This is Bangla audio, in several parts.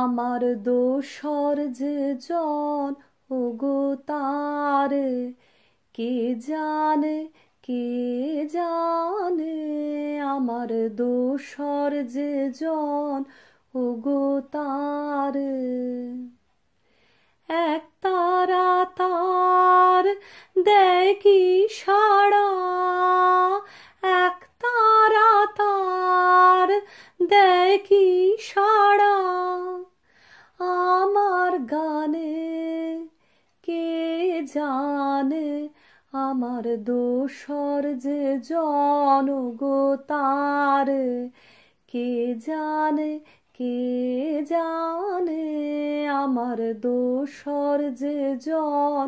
আমার দোষর যে জন ওগো তার কে জানে কে জানে আমার দোষর যে জন ওগো তার এক তারা তার দেয় কি কি সাড়া আমার গানে কে জানে আমার দোষর যে জনগো তার কে জানে কে জানে আমার দোষর যে জন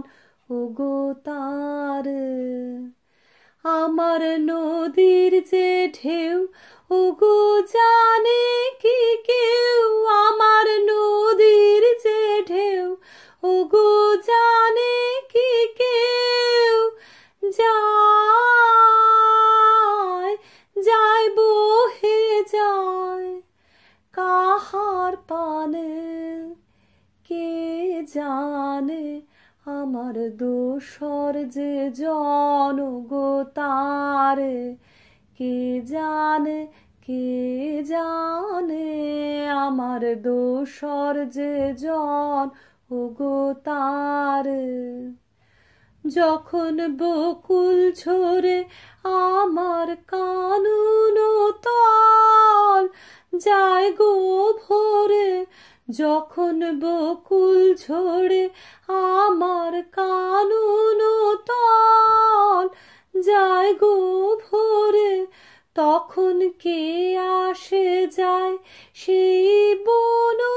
ওগো তার আমার নদীর যে ঢেউ গো যা ওগো জানে কি কেউ যায় যায় বহে যায় কাহার পানে কে জানে আমার দোষর যে গো তারে কে জানে কে জানে আমার দোষর যে জন গো তার যখন বকুল ঝরে আমার কানুন তল যায় গো ভোরে যখন বকুল ঝরে আমার কানুন তল যায় গো ভোরে তখন কে আসে যায় সেই বনু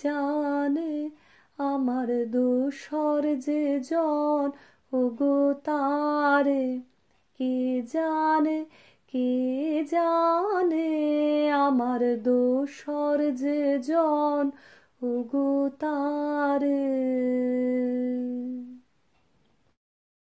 জানে আমার দোষর যে জন ও গো তারে কে জানে কে জানে আমার দোষর যে জন ও গো তার